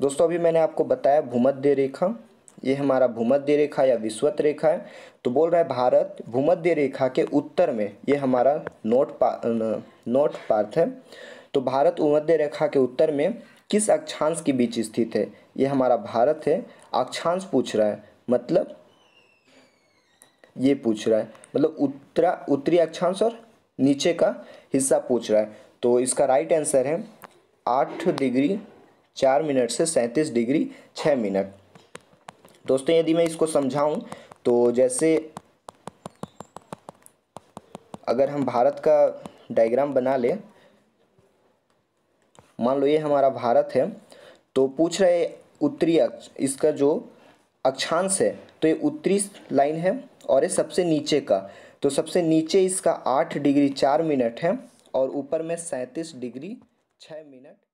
दोस्तों अभी मैंने आपको बताया भूमध्य रेखा ये हमारा भूमध्य रेखा या विश्वत रेखा है तो बोल रहा है भारत भूमध्य रेखा के उत्तर में ये हमारा नोट पा, नोट पार्थ है तो भारत भूमध्य रेखा के उत्तर में किस अक्षांश के बीच स्थित है ये हमारा भारत है अक्षांश पूछ रहा है मतलब ये पूछ रहा है मतलब उत्तरा उत्तरी अक्षांश और नीचे का हिस्सा पूछ रहा है तो इसका राइट आंसर है आठ डिग्री चार मिनट से सैंतीस डिग्री छः मिनट दोस्तों यदि मैं इसको समझाऊं तो जैसे अगर हम भारत का डायग्राम बना लें मान लो ये हमारा भारत है तो पूछ रहे उत्तरी अक्ष इसका जो अक्षांश है तो ये उत्तरी लाइन है और ये सबसे नीचे का तो सबसे नीचे इसका आठ डिग्री चार मिनट है और ऊपर में सैंतीस डिग्री छः मिनट